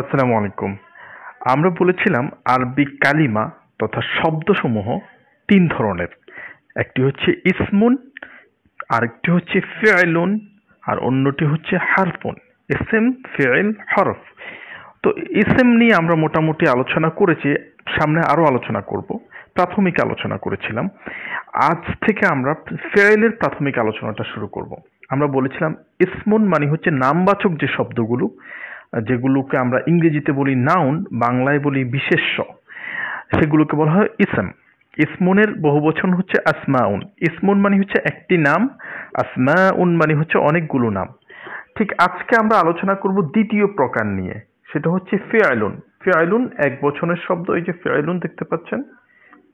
আসসালামু আলাইকুম আমরা বলেছিলাম আরবি কালিমা তথা শব্দসমূহ তিন ধরনের একটি হচ্ছে ইসমুন আরেকটি হচ্ছে ফেয়াইলুন আর অন্যটি হচ্ছে হারফুন ইসেম ফেয়েল হরফ তো ইসেম নিয়ে আমরা মোটামুটি আলোচনা করেছি সামনে আরও আলোচনা করব প্রাথমিক আলোচনা করেছিলাম আজ থেকে আমরা ফেয়েলের প্রাথমিক আলোচনাটা শুরু করব আমরা বলেছিলাম ইসমুন মানে হচ্ছে নামবাচক যে শব্দগুলো যেগুলোকে আমরা ইংরেজিতে বলি নাউন বাংলায় বলি বিশেষ্য সেগুলোকে বলা হয় ইসম ইসমুনের বহুবচন হচ্ছে আসমাউন ইসমুন মানে হচ্ছে একটি নাম আসমাউন মানে হচ্ছে অনেকগুলো নাম ঠিক আজকে আমরা আলোচনা করব দ্বিতীয় প্রকার নিয়ে সেটা হচ্ছে ফেয়ালুন ফেয়ালুন এক বছরের শব্দ এই যে ফেয়ালুন দেখতে পাচ্ছেন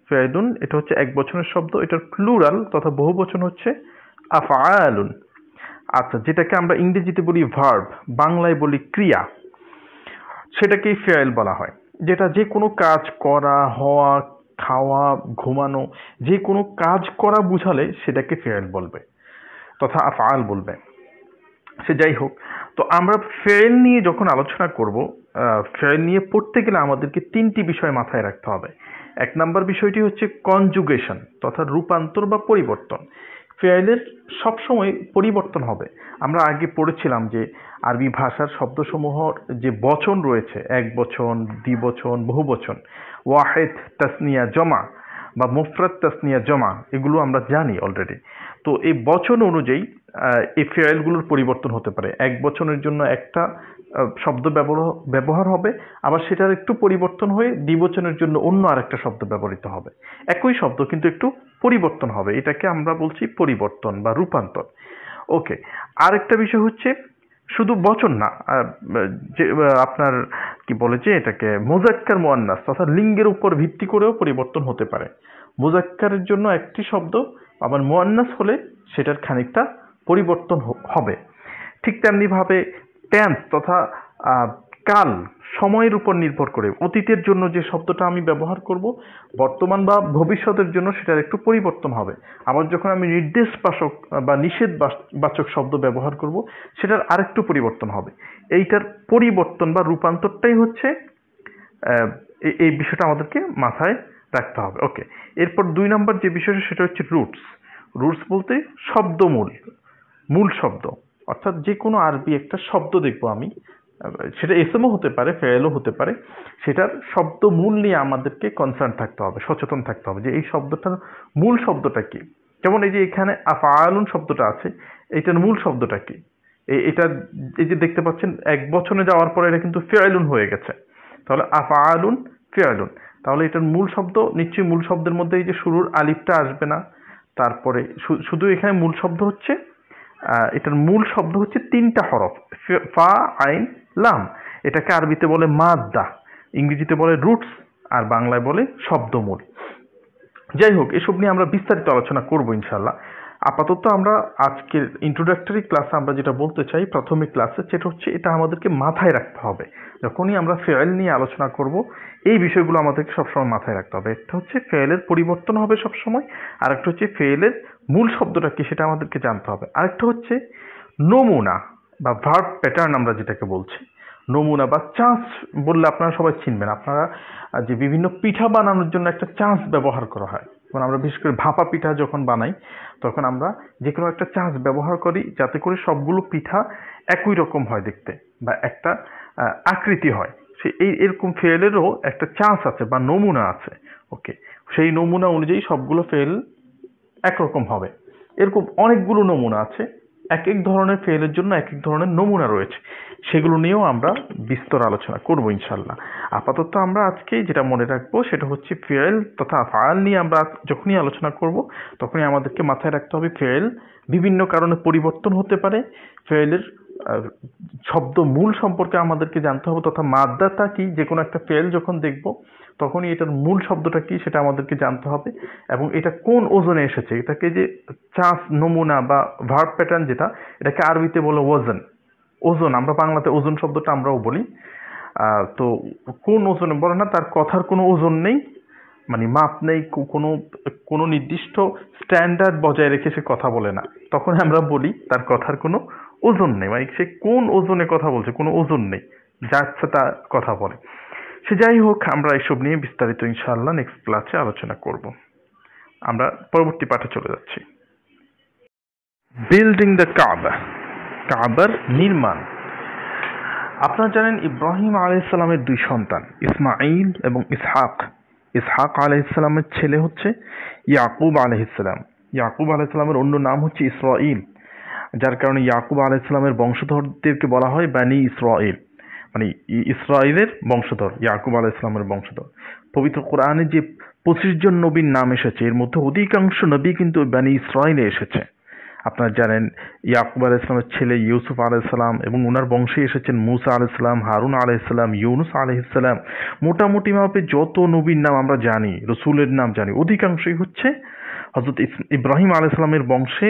ফেয়ালুন এটা হচ্ছে এক বছরের শব্দ এটার ফ্লুরাল তথা বহুবচন হচ্ছে আফায়ালুন আচ্ছা যেটাকে আমরা ইংরেজিতে বলি ভার্ব বাংলায় বলি ক্রিয়া সেটাকেই ফেয়েল বলা হয় যেটা যে কোনো কাজ করা হওয়া খাওয়া ঘুমানো যে কোনো কাজ করা বুঝালে সেটাকে ফেয়েল বলবে তথা আফআল বলবে সে যাই হোক তো আমরা ফেয়েল নিয়ে যখন আলোচনা করব ফেয়েল নিয়ে পড়তে গেলে আমাদেরকে তিনটি বিষয় মাথায় রাখতে হবে এক নম্বর বিষয়টি হচ্ছে কনজুগেশন তথা রূপান্তর বা পরিবর্তন ফেয়ারলেস সবসময় পরিবর্তন হবে আমরা আগে পড়েছিলাম যে আরবি ভাষার শব্দসমূহর যে বচন রয়েছে এক বচন দ্বিবচন বহু বচন ওয়াহেদ তাসনিয়া জমা বা মুফরাত তাসনিয়া জমা এগুলো আমরা জানি অলরেডি তো এই বচন অনুযায়ী এই ফেয়ারেলগুলোর পরিবর্তন হতে পারে এক বছরের জন্য একটা শব্দ ব্যবহার হবে আবার সেটার একটু পরিবর্তন হয়ে দ্বিবচনের জন্য অন্য আরেকটা শব্দ ব্যবহৃত হবে একই শব্দ কিন্তু একটু পরিবর্তন হবে এটাকে আমরা বলছি পরিবর্তন বা রূপান্তর ওকে আরেকটা বিষয় হচ্ছে শুধু বচন না যে আপনার কি বলে যে এটাকে মোজাক্কার মোয়ান্নাস তথা লিঙ্গের উপর ভিত্তি করেও পরিবর্তন হতে পারে মোজাক্কারের জন্য একটি শব্দ আবার মোয়ান্নাস হলে সেটার খানিকটা পরিবর্তন হবে ঠিক তেমনিভাবে টেন্স তথা কাল সময়ের উপর নির্ভর করে অতীতের জন্য যে শব্দটা আমি ব্যবহার করব বর্তমান বা ভবিষ্যতের জন্য সেটার একটু পরিবর্তন হবে আবার যখন আমি নির্দেশ বাসক বা নিষেধ বাচক শব্দ ব্যবহার করব সেটার আরেকটু পরিবর্তন হবে এইটার পরিবর্তন বা রূপান্তরটাই হচ্ছে এই বিষয়টা আমাদেরকে মাথায় রাখতে হবে ওকে এরপর দুই নম্বর যে বিষয়টা সেটা হচ্ছে রুটস রুটস বলতে শব্দমূল মূল শব্দ অর্থাৎ যে কোনো আরবি একটা শব্দ দেখব আমি সেটা এসএমও হতে পারে ফেলও হতে পারে সেটার শব্দ মূল নিয়ে আমাদেরকে কনসার্ন থাকতে হবে সচেতন থাকতে হবে যে এই শব্দটার মূল শব্দটা কী যেমন এই যে এখানে আফআলুন শব্দটা আছে এইটার মূল শব্দটা কি এটা এই যে দেখতে পাচ্ছেন এক বছরে যাওয়ার পরে এটা কিন্তু ফেয়ালুন হয়ে গেছে তাহলে আফআলুন ফেয়ালুন তাহলে এটার মূল শব্দ নিশ্চয়ই মূল শব্দের মধ্যে এই যে শুরুর আলিফটা আসবে না তারপরে শুধু এখানে মূল শব্দ হচ্ছে এটার মূল শব্দ হচ্ছে তিনটা হরফ ফা আইন লাম এটাকে আরবিতে বলে মাদ্দা ইংরেজিতে বলে রুটস আর বাংলায় বলে শব্দমূল যাই হোক এসব নিয়ে আমরা বিস্তারিত আলোচনা করব ইনশাল্লাহ আপাতত আমরা আজকের ইন্ট্রোডাক্টরি ক্লাসে আমরা যেটা বলতে চাই প্রাথমিক ক্লাসে সেটা হচ্ছে এটা আমাদেরকে মাথায় রাখতে হবে যখনই আমরা ফেয়েল নিয়ে আলোচনা করব এই বিষয়গুলো আমাদেরকে সবসময় মাথায় রাখতে হবে একটা হচ্ছে ফেয়েলের পরিবর্তন হবে সবসময় আর একটা হচ্ছে ফেয়েলের মূল শব্দটা কি সেটা আমাদেরকে জানতে হবে আরেকটা হচ্ছে নমুনা বা ভার্ব প্যাটার্ন আমরা যেটাকে বলছি নমুনা বা চান্স বললে আপনারা সবাই চিনবেন আপনারা যে বিভিন্ন পিঠা বানানোর জন্য একটা চান্স ব্যবহার করা হয় যেমন আমরা বিশেষ করে ভাপা পিঠা যখন বানাই তখন আমরা যে কোনো একটা চান্স ব্যবহার করি যাতে করে সবগুলো পিঠা একই রকম হয় দেখতে বা একটা আকৃতি হয় সে এই এরকম ফেলেরও একটা চান্স আছে বা নমুনা আছে ওকে সেই নমুনা অনুযায়ী সবগুলো ফেল একরকম হবে এরকম অনেকগুলো নমুনা আছে এক এক ধরনের ফেলের জন্য এক এক ধরনের নমুনা রয়েছে সেগুলো নিয়েও আমরা বিস্তর আলোচনা করবো ইনশাল্লাহ আপাতত আমরা আজকে যেটা মনে রাখবো সেটা হচ্ছে ফেল তথা ফায়াল নিয়ে আমরা যখনই আলোচনা করব তখনই আমাদেরকে মাথায় রাখতে হবে ফেল বিভিন্ন কারণে পরিবর্তন হতে পারে ফেলের শব্দ মূল সম্পর্কে আমাদেরকে জানতে হবে তথা মাদ্রাতা কি যে কোনো একটা ফেল যখন দেখব তখনই এটার মূল শব্দটা কি সেটা আমাদেরকে জানতে হবে এবং এটা কোন ওজনে এসেছে এটাকে যে চাষ নমুনা বা ভার্ব প্যাটার্ন যেটা এটাকে আরবিতে বলে ওজন ওজন আমরা বাংলাতে ওজন শব্দটা আমরাও বলি তো কোন ওজনে বলে না তার কথার কোনো ওজন নেই মানে মাপ নেই কোনো কোনো নির্দিষ্ট স্ট্যান্ডার্ড বজায় রেখে সে কথা বলে না তখন আমরা বলি তার কথার কোনো ওজন নেই মানে সে কোন ওজনে কথা বলছে কোনো ওজন নেই যা ইচ্ছা তা কথা বলে সে যাই হোক আমরা এসব নিয়ে বিস্তারিত ইনশাআল্লাহ নেক্সট ক্লাসে আলোচনা করব আমরা পরবর্তী পাঠে চলে যাচ্ছি বিল্ডিং দ্য কাবা কাবার নির্মাণ আপনারা জানেন ইব্রাহিম আলাইসাল্লামের দুই সন্তান ইসমাইল এবং ইসহাক ইসহাক আলাইসাল্লামের ছেলে হচ্ছে ইয়াকুব আলহিসাল্লাম ইয়াকুব আলাইসাল্লামের অন্য নাম হচ্ছে ইসরাইল যার কারণে ইয়াকুব আল ইসলামের বংশধরদেরকে বলা হয় বানি ইসরায়েল মানে ইসরায়েলের বংশধর ইয়াকুব আল ইসলামের বংশধর পবিত্র কোরআনে যে পঁচিশ জন নবীর নাম এসেছে এর মধ্যে অধিকাংশ নবী কিন্তু বানি ইসরায়েলে এসেছে আপনারা জানেন ইয়াকুব আল ইসলামের ছেলে ইউসুফ আল ইসলাম এবং ওনার বংশে এসেছেন মুসা আল ইসলাম হারুন আল ইসলাম ইউনুস আলহ ইসলাম মোটামুটি মাপে যত নবীর নাম আমরা জানি রসুলের নাম জানি অধিকাংশই হচ্ছে হজরত ইব্রাহিম আলাইসালামের বংশে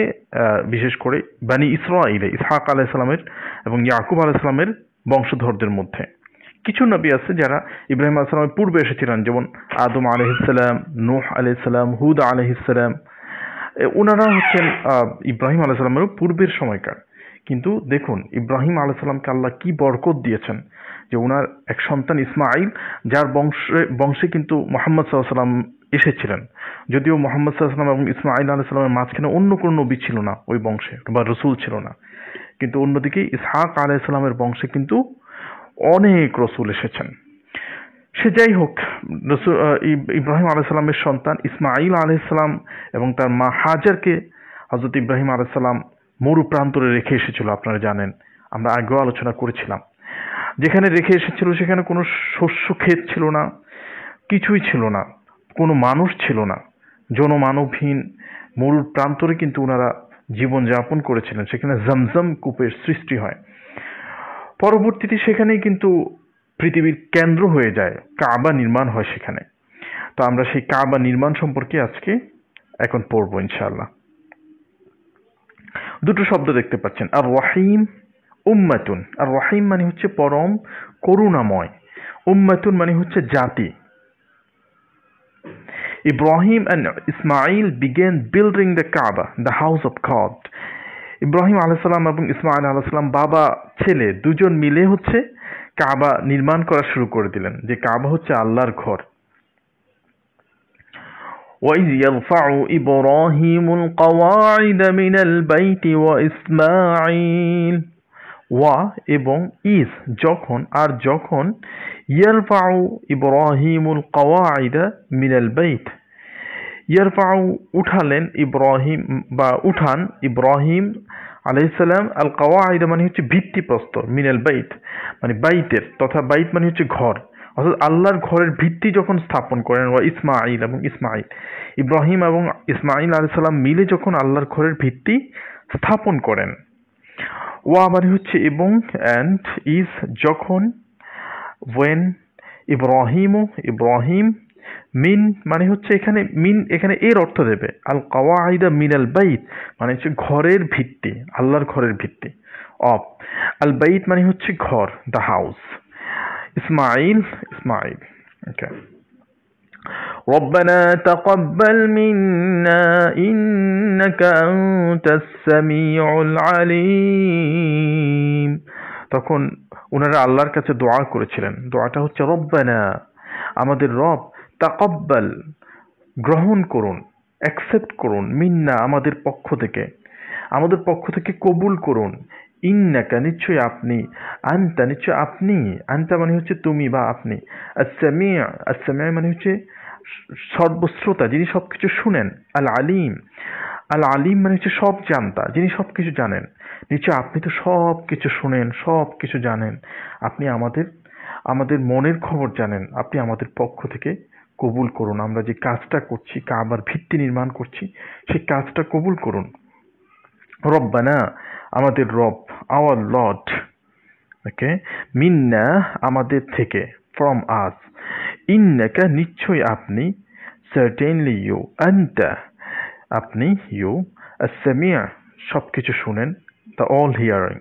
বিশেষ করে বানি ইলে ইসহাক আলাইসালামের এবং ইয়াকুব আলাইসালামের বংশধরদের মধ্যে কিছু নবী আছে যারা ইব্রাহিম আলাইসালামের পূর্বে এসেছিলেন যেমন আদম আলহিসাল্লাম নোহ আলহিসাল্লাম হুদ আলহিসাল্লাম ওনারা হচ্ছেন ইব্রাহিম আলাইসাল্লামেরও পূর্বের সময়কার কিন্তু দেখুন ইব্রাহিম আলাইসাল্লামকে আল্লাহ কি বরকত দিয়েছেন যে ওনার এক সন্তান ইসমাইল যার বংশে বংশে কিন্তু মোহাম্মদ সাল্লাম এসেছিলেন যদিও মোহাম্মদ সাল্লাম এবং ইসমাইল আলি সাল্লামের মাঝখানে অন্য কোনো নবী ছিল না ওই বংশে বা রসুল ছিল না কিন্তু অন্যদিকে ইসহাক আলাহ ইসলামের বংশে কিন্তু অনেক রসুল এসেছেন সে যাই হোক রসুল ইব্রাহিম আলাইসাল্লামের সন্তান ইসমাইল আলাইসাল্লাম এবং তার মা হাজারকে হজরত ইব্রাহিম আলাইসাল্লাম মরু প্রান্তরে রেখে এসেছিল আপনারা জানেন আমরা আগেও আলোচনা করেছিলাম যেখানে রেখে এসেছিল সেখানে কোনো শস্য ক্ষেত ছিল না কিছুই ছিল না কোনো মানুষ ছিল না জনমানবহীন মরুর প্রান্তরে কিন্তু ওনারা জীবনযাপন করেছিলেন সেখানে জমজম কূপের সৃষ্টি হয় পরবর্তীতে সেখানেই কিন্তু পৃথিবীর কেন্দ্র হয়ে যায় কাবা নির্মাণ হয় সেখানে তো আমরা সেই কাবা নির্মাণ সম্পর্কে আজকে এখন পড়বো ইনশাআল্লাহ দুটো শব্দ দেখতে পাচ্ছেন আর ওয়াহিম উম্মাতুন আর ওয়াহিম মানে হচ্ছে পরম করুণাময় উম্মাতুন মানে হচ্ছে জাতি Ibrahim and Ismail began building the Kaaba, the house of God. Ibrahim আলাইসাল্লাম এবং ইসমাইল আলাইসাল্লাম বাবা ছেলে দুজন মিলে হচ্ছে কাবা নির্মাণ করা শুরু করে দিলেন যে কাবা হচ্ছে আল্লাহর ঘর وإذ يرفع إبراهيم القواعد من البيت وإسماعيل ওয়া এবং ইস যখন আর যখন ইয়ারফাউ ইব্রাহিমুল কওয়াইদা মিনাল বাইত ইয়ারফাউ উঠালেন ইব্রাহিম বা উঠান ইব্রাহিম আলাইসালাম আল কওয়াইদা মানে হচ্ছে ভিত্তিপ্রস্তর মিনাল বাইত মানে বাইতের তথা বাইত মানে হচ্ছে ঘর অর্থাৎ আল্লাহর ঘরের ভিত্তি যখন স্থাপন করেন ওয়া ইসমাইল এবং ইসমাইল ইব্রাহিম এবং ইসমাইল আলাইসালাম মিলে যখন আল্লাহর ঘরের ভিত্তি স্থাপন করেন ওয়া মানে হচ্ছে এবং অ্যান্ড ইজ যখন ওয়েন ইব্রাহিম ইব্রাহিম মিন মানে হচ্ছে এখানে মিন এখানে এর অর্থ দেবে আল কাওয়াইদা মিন আল বাইত মানে হচ্ছে ঘরের ভিত্তি আল্লাহর ঘরের ভিত্তি অফ আল বাইত মানে হচ্ছে ঘর the house Ismail Ismail okay ربنا تقبل منا إنك أنت السميع العليم তখন ওনারা আল্লাহর কাছে দোয়া করেছিলেন দোয়াটা হচ্ছে রব্বানা আমাদের রব তাকব্বাল গ্রহণ করুন অ্যাকসেপ্ট করুন মিন্না আমাদের পক্ষ থেকে আমাদের পক্ষ থেকে কবুল করুন ইন্নাকা নিশ্চয়ই আপনি আনতা নিশ্চয় আপনি আনতা মানে হচ্ছে তুমি বা আপনি আসামিয়া আসামিয়া মানে হচ্ছে সর্বশ্রোতা যিনি সব কিছু শুনেন আল আলিম আল আলিম মানে হচ্ছে সব জানতা যিনি সব কিছু জানেন নিচে আপনি তো সব কিছু শুনেন সব কিছু জানেন আপনি আমাদের আমাদের মনের খবর জানেন আপনি আমাদের পক্ষ থেকে কবুল করুন আমরা যে কাজটা করছি কাবার ভিত্তি নির্মাণ করছি সেই কাজটা কবুল করুন রব্বানা আমাদের রব আওয়ার লর্ড ওকে মিন্না আমাদের থেকে ফ্রম আস ইন্নাকা নিশ্চয় আপনি সার্টেনলি ইউ আন্তা আপনি ইউ আসামিয়া সব কিছু শুনেন দ্য অল হিয়ারিং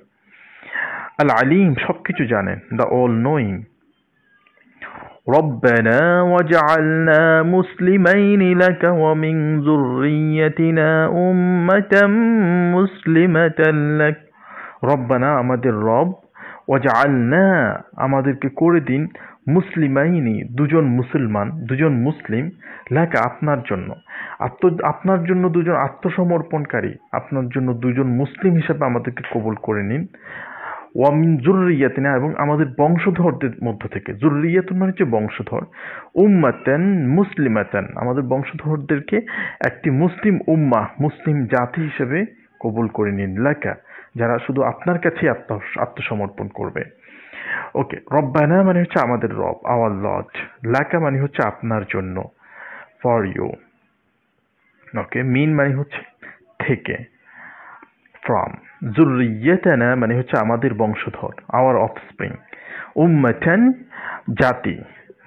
আল আলিম সব কিছু জানেন দ্য অল নোয়িং ربنا وجعلنا مسلمين لك ومن ذريتنا أمة مسلمة لك ربنا أمد الرب وجعلنا أمد الكوردين মুসলিমাইনি দুজন মুসলমান দুজন মুসলিম লেখা আপনার জন্য আত্ম আপনার জন্য দুজন আত্মসমর্পণকারী আপনার জন্য দুজন মুসলিম হিসাবে আমাদেরকে কবুল করে নিন ওয়ামিন জুরিয়াতিনা এবং আমাদের বংশধরদের মধ্য থেকে জুরিয়াতুন মানে হচ্ছে বংশধর উম্মাতেন মুসলিমাতেন আমাদের বংশধরদেরকে একটি মুসলিম উম্মা মুসলিম জাতি হিসেবে কবুল করে নিন লাকা যারা শুধু আপনার কাছেই আত্ম আত্মসমর্পণ করবে ওকে রব্বানা মানে হচ্ছে আমাদের রব আওয়ার লজ লাকা মানে হচ্ছে আপনার জন্য ফর ইউ ওকে মিন মানে হচ্ছে থেকে ফ্রম জুরিয়েতানা মানে হচ্ছে আমাদের বংশধর আওয়ার অফস্প্রিং উম্মাটান জাতি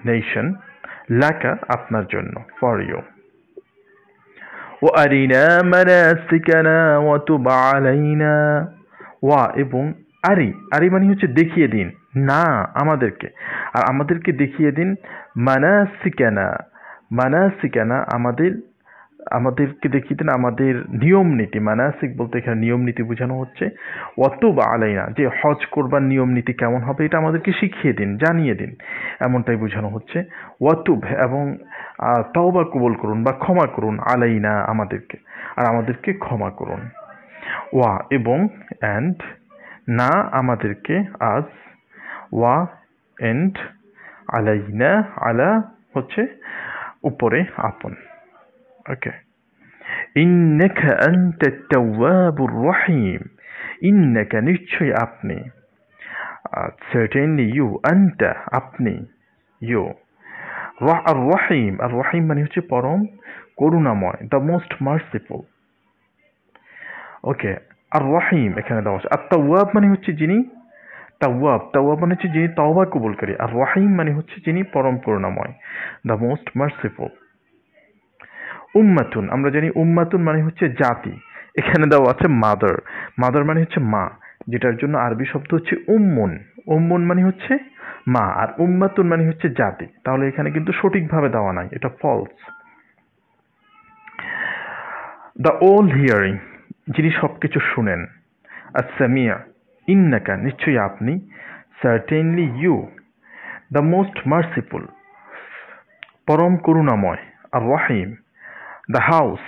নেশন লাকা আপনার জন্য ফর ইউ وأرنا مناسكنا وتب علينا ওয়া এবং আরি আরি মানে হচ্ছে দেখিয়ে দিন না আমাদেরকে আর আমাদেরকে দেখিয়ে দিন মানাসিকানা মানাসিকানা আমাদের আমাদেরকে দেখিয়ে দিন আমাদের নিয়ম নীতি মানাসিক বলতে এখানে নিয়ম নীতি বোঝানো হচ্ছে অত বা আলাইনা যে হজ করবার নিয়ম নীতি কেমন হবে এটা আমাদেরকে শিখিয়ে দিন জানিয়ে দিন এমনটাই বোঝানো হচ্ছে অতুব এবং তওবা কবল করুন বা ক্ষমা করুন আলাইনা আমাদেরকে আর আমাদেরকে ক্ষমা করুন ওয়া এবং অ্যান্ড না আমাদেরকে আজ ওয়া এন্ড আলাইনা আলা হচ্ছে উপরে আপন ওকে ইন্নাকা আনতা তাওয়াবুর রহিম ইন্নাকা নিশ্চয় আপনি সার্টেনলি ইউ আনতা আপনি ইউ আর রহিম আর রহিম মানে হচ্ছে পরম করুণাময় দ্য মোস্ট মার্সিফুল ওকে আর রহিম এখানে দেওয়া আছে আর তাওয়াব মানে হচ্ছে যিনি তাওয়াব তাওয়াব মানে হচ্ছে যিনি তাওবা কবুলকারী আর রাহিম মানে হচ্ছে যিনি পরম করুণাময় দ্য মোস্ট মার্সিফুল উম্মাতুন আমরা জানি উম্মাতুন মানে হচ্ছে জাতি এখানে দেওয়া আছে মাদার মাদার মানে হচ্ছে মা যেটার জন্য আরবি শব্দ হচ্ছে উম্মুন উম্মুন মানে হচ্ছে মা আর উম্মাতুন মানে হচ্ছে জাতি তাহলে এখানে কিন্তু সঠিকভাবে দেওয়া নাই এটা ফলস দ্য অল হিয়ারিং যিনি সব কিছু শুনেন আর সামিয়া ইন্নাকা নিশ্চয়ই আপনি certainly you the most merciful পরম করুণাময় আর ওয়াহিম দ্য হাউস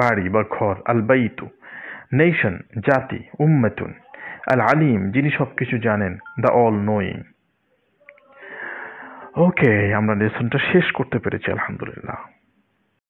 বাড়ি বা ঘর আল বাইতু নেশন জাতি উম্মেতুন আল আলিম যিনি সব কিছু জানেন দ্য অল নোয়িং ওকে আমরা লেসনটা শেষ করতে পেরেছি আলহামদুলিল্লাহ